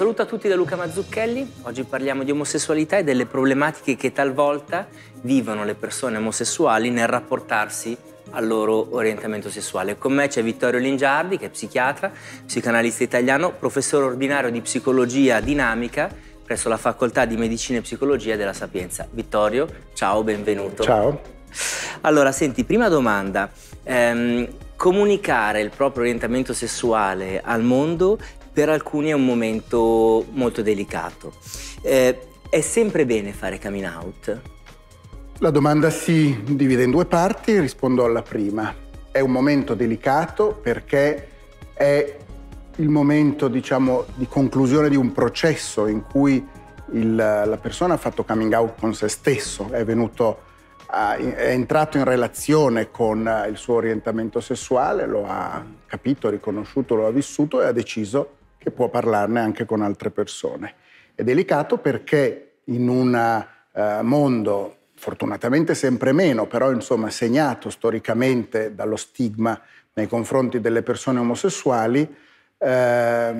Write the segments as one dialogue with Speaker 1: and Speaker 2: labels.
Speaker 1: saluto a tutti da Luca Mazzucchelli. Oggi parliamo di omosessualità e delle problematiche che talvolta vivono le persone omosessuali nel rapportarsi al loro orientamento sessuale. Con me c'è Vittorio Lingiardi, che è psichiatra, psicanalista italiano, professore ordinario di psicologia dinamica presso la Facoltà di Medicina e Psicologia della Sapienza. Vittorio, ciao, benvenuto. Ciao. Allora, senti, prima domanda. Ehm, comunicare il proprio orientamento sessuale al mondo per alcuni è un momento molto delicato. Eh, è sempre bene fare coming out?
Speaker 2: La domanda si divide in due parti, rispondo alla prima. È un momento delicato perché è il momento, diciamo, di conclusione di un processo in cui il, la persona ha fatto coming out con se stesso, è venuto è entrato in relazione con eh, il suo orientamento sessuale, lo ha capito, riconosciuto, lo ha vissuto e ha deciso che può parlarne anche con altre persone. È delicato perché in un eh, mondo fortunatamente sempre meno, però insomma segnato storicamente dallo stigma nei confronti delle persone omosessuali, eh,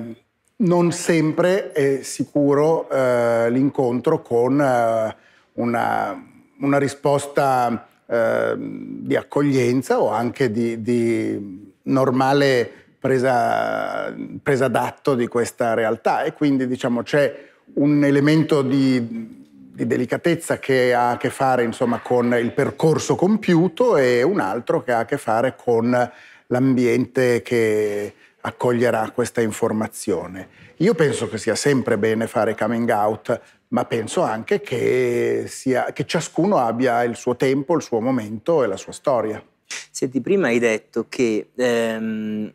Speaker 2: non sempre è sicuro eh, l'incontro con eh, una, una, risposta ehm, di accoglienza o anche di, di normale presa, presa d'atto di questa realtà e quindi diciamo, c'è un elemento di, di, delicatezza che ha a che fare insomma, con il percorso compiuto e un altro che ha a che fare con l'ambiente che accoglierà questa informazione. Io penso che sia sempre bene fare coming out, ma penso anche che, sia, che ciascuno abbia il suo tempo, il suo momento e la sua storia. Senti, prima hai detto che ehm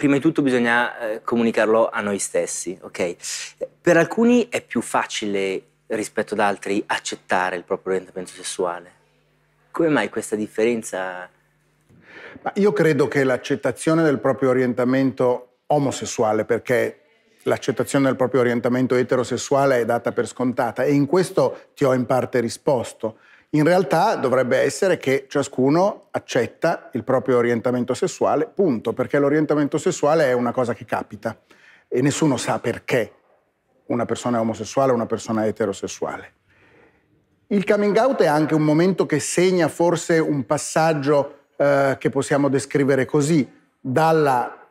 Speaker 1: prima di tutto bisogna eh, comunicarlo a noi stessi, ok? Per alcuni è più facile rispetto ad altri accettare il proprio orientamento sessuale. Come mai questa differenza?
Speaker 2: Ma io credo che l'accettazione del proprio orientamento omosessuale, perché l'accettazione del proprio orientamento eterosessuale è data per scontata e in questo ti ho in parte risposto. In realtà dovrebbe essere che ciascuno accetta il proprio orientamento sessuale, punto, perché l'orientamento sessuale è una cosa che capita e nessuno sa perché una persona è omosessuale o una persona è eterosessuale. Il coming out è anche un momento che segna forse un passaggio eh, che possiamo descrivere così, dalla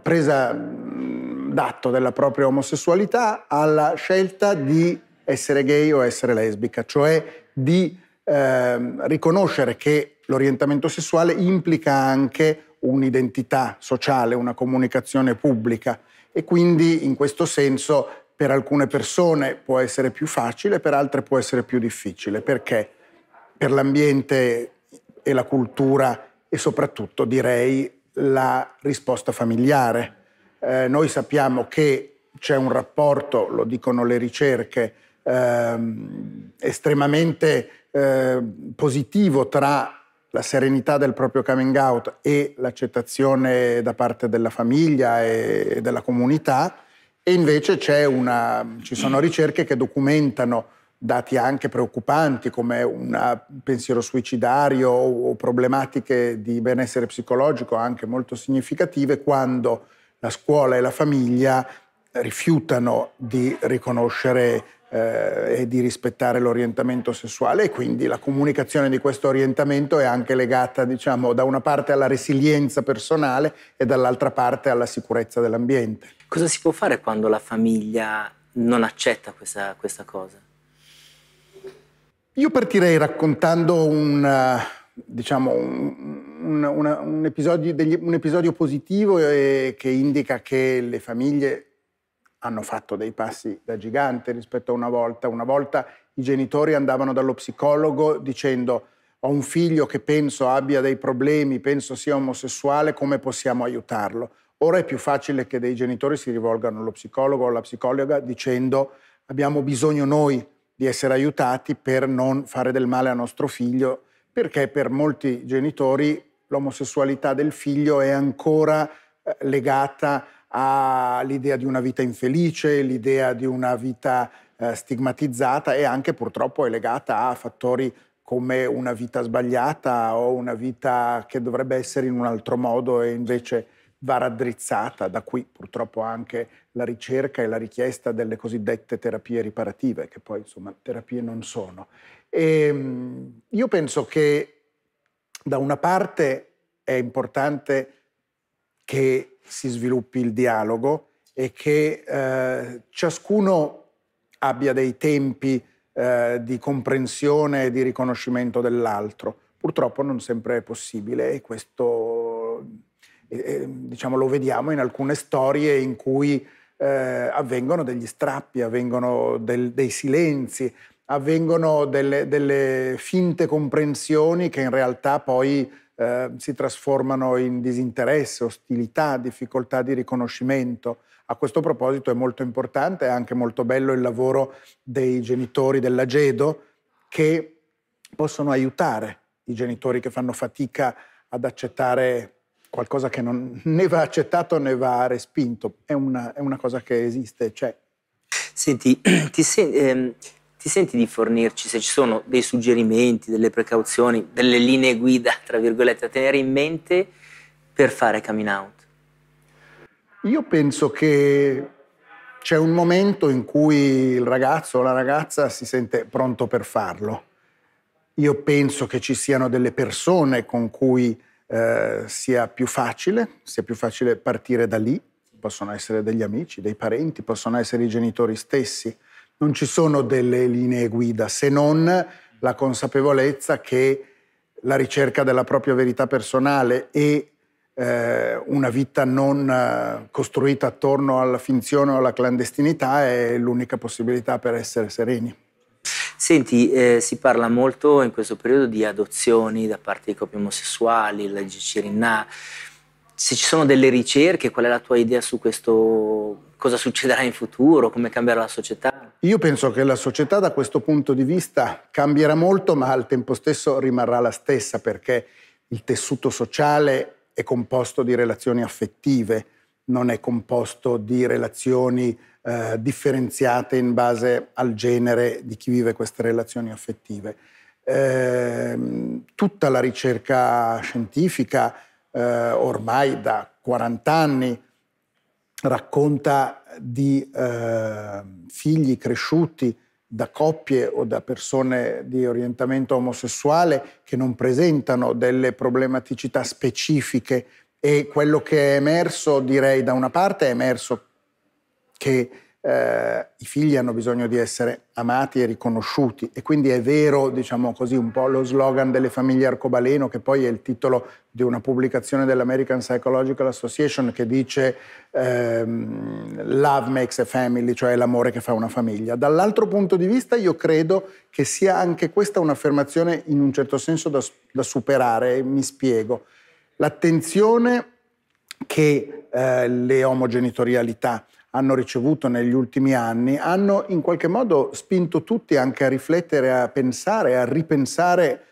Speaker 2: presa mm, d'atto della propria omosessualità alla scelta di essere gay o essere lesbica, cioè di Ehm, riconoscere che l'orientamento sessuale implica anche un'identità sociale, una comunicazione pubblica e quindi in questo senso per alcune persone può essere più facile, per altre può essere più difficile. Perché? Per l'ambiente e la cultura e soprattutto direi la risposta familiare. Eh, noi sappiamo che c'è un rapporto, lo dicono le ricerche, ehm, estremamente eh, positivo tra la serenità del proprio coming out e l'accettazione da parte della famiglia e della comunità e invece una, ci sono ricerche che documentano dati anche preoccupanti come un pensiero suicidario o problematiche di benessere psicologico anche molto significative quando la scuola e la famiglia rifiutano di riconoscere eh, e di rispettare l'orientamento sessuale e quindi la comunicazione di questo orientamento è anche legata, diciamo, da una parte alla resilienza personale e dall'altra parte alla sicurezza dell'ambiente. Cosa si può fare quando la famiglia
Speaker 1: non accetta questa, questa cosa?
Speaker 2: Io partirei raccontando un, eh, diciamo, un, un, un, episodio, degli, un episodio, positivo eh, che indica che le famiglie hanno fatto dei passi da gigante rispetto a una volta. Una volta i genitori andavano dallo psicologo dicendo ho un figlio che penso abbia dei problemi, penso sia omosessuale, come possiamo aiutarlo? Ora è più facile che dei genitori si rivolgano allo psicologo o alla psicologa dicendo abbiamo bisogno noi di essere aiutati per non fare del male a nostro figlio, perché per molti genitori l'omosessualità del figlio è ancora eh, legata a all'idea di una vita infelice, l'idea di una vita eh, stigmatizzata e anche purtroppo è legata a fattori come una vita sbagliata o una vita che dovrebbe essere in un altro modo e invece va raddrizzata, da qui purtroppo anche la ricerca e la richiesta delle cosiddette terapie riparative, che poi insomma terapie non sono. E, ehm, io penso che da una parte è importante che si sviluppi il dialogo e che eh, ciascuno abbia dei tempi eh, di comprensione e di riconoscimento dell'altro. Purtroppo non sempre è possibile e questo eh, eh diciamo, lo vediamo in alcune storie in cui eh, avvengono degli strappi, avvengono del, dei silenzi, avvengono delle, delle finte comprensioni che in realtà poi eh, si trasformano in disinteresse, ostilità, difficoltà di riconoscimento. A questo proposito è molto importante e anche molto bello il lavoro dei genitori dell'Agedo che possono aiutare i genitori che fanno fatica ad accettare qualcosa che non né va accettato né va respinto. È una, è una cosa che esiste, c'è. Cioè... Senti, ti,
Speaker 1: ehm, ti senti di fornirci se ci sono dei suggerimenti, delle precauzioni, delle linee guida, tra virgolette, da tenere in mente per fare coming out?
Speaker 2: Io penso che c'è un momento in cui il ragazzo o la ragazza si sente pronto per farlo. Io penso che ci siano delle persone con cui eh, sia, più facile, sia più facile partire da lì. Possono essere degli amici, dei parenti, possono essere i genitori stessi non ci sono delle linee guida se non la consapevolezza che la ricerca della propria verità personale e eh, una vita non eh, costruita attorno alla finzione o alla clandestinità è l'unica possibilità per essere sereni.
Speaker 1: Senti, eh, si parla molto in questo periodo di adozioni da parte di coppie omosessuali, la Gicirinà. Se ci sono delle ricerche, qual è la tua idea su questo cosa succederà in futuro, come cambierà la società?
Speaker 2: Io penso che la società da questo punto di vista cambierà molto, ma al tempo stesso rimarrà la stessa perché il tessuto sociale è composto di relazioni affettive, non è composto di relazioni eh, differenziate in base al genere di chi vive queste relazioni affettive. Eh, tutta la ricerca scientifica eh, ormai da 40 anni racconta di eh, figli cresciuti da coppie o da persone di orientamento omosessuale che non presentano delle problematicità specifiche e quello che è emerso, direi, da una parte è emerso che eh, i figli hanno bisogno di essere amati e riconosciuti e quindi è vero, diciamo così, un po' lo slogan delle famiglie arcobaleno che poi è il titolo di una pubblicazione dell'American Psychological Association che dice ehm, Love makes a family, cioè l'amore che fa una famiglia. Dall'altro punto di vista io credo che sia anche questa un'affermazione in un certo senso da, da superare, mi spiego. L'attenzione che eh, le omogenitorialità, hanno ricevuto negli ultimi anni hanno in qualche modo spinto tutti anche a riflettere, a pensare, a ripensare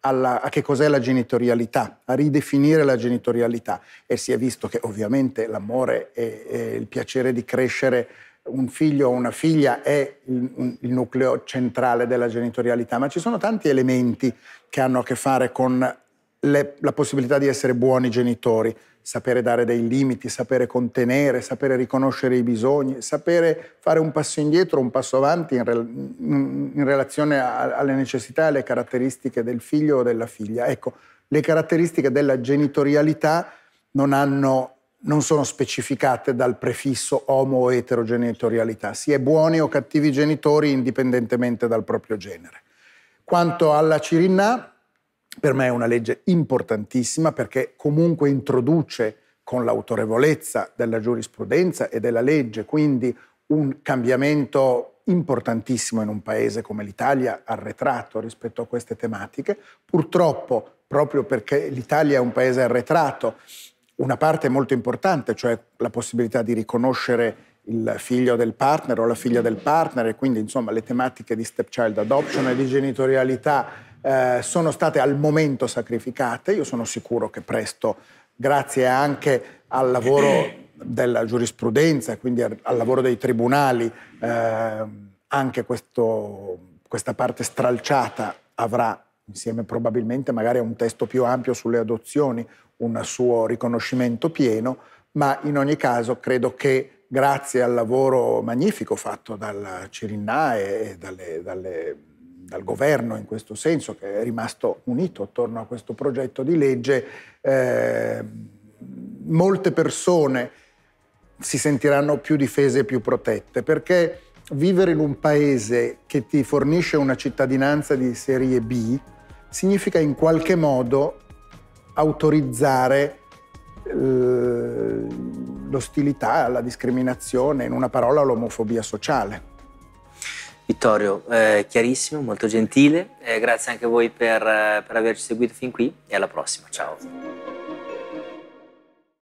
Speaker 2: alla, a che cos'è la genitorialità, a ridefinire la genitorialità e si è visto che ovviamente l'amore e, il piacere di crescere un figlio o una figlia è il, un, il, nucleo centrale della genitorialità, ma ci sono tanti elementi che hanno a che fare con le, la possibilità di essere buoni genitori, sapere dare dei limiti, sapere contenere, sapere riconoscere i bisogni, sapere fare un passo indietro, un passo avanti in, re, in relazione a, alle necessità e alle caratteristiche del figlio o della figlia. Ecco, le caratteristiche della genitorialità non, hanno, non sono specificate dal prefisso omo o eterogenitorialità, si è buoni o cattivi genitori indipendentemente dal proprio genere. Quanto alla Cirinna, per me è una legge importantissima perché comunque introduce con l'autorevolezza della giurisprudenza e della legge, quindi un cambiamento importantissimo in un paese come l'Italia, arretrato rispetto a queste tematiche. Purtroppo, proprio perché l'Italia è un paese arretrato, una parte molto importante, cioè la possibilità di riconoscere il figlio del partner o la figlia del partner e quindi insomma le tematiche di stepchild adoption e di genitorialità eh, sono state al momento sacrificate. Io sono sicuro che presto, grazie anche al lavoro della giurisprudenza, quindi al lavoro dei tribunali, eh, anche questo, questa parte stralciata avrà, insieme probabilmente magari a un testo più ampio sulle adozioni, un suo riconoscimento pieno, ma in ogni caso credo che grazie al lavoro magnifico fatto dal Cirinnae e dalle, dalle dal governo in questo senso, che è rimasto unito attorno a questo progetto di legge, eh, molte persone si sentiranno più difese e più protette, perché vivere in un paese che ti fornisce una cittadinanza di serie B significa in qualche modo autorizzare eh, l'ostilità, la discriminazione, in una parola l'omofobia sociale.
Speaker 1: Vittorio, eh, chiarissimo, molto gentile, eh, grazie anche a voi per, eh, per averci seguito fin qui e alla prossima, ciao.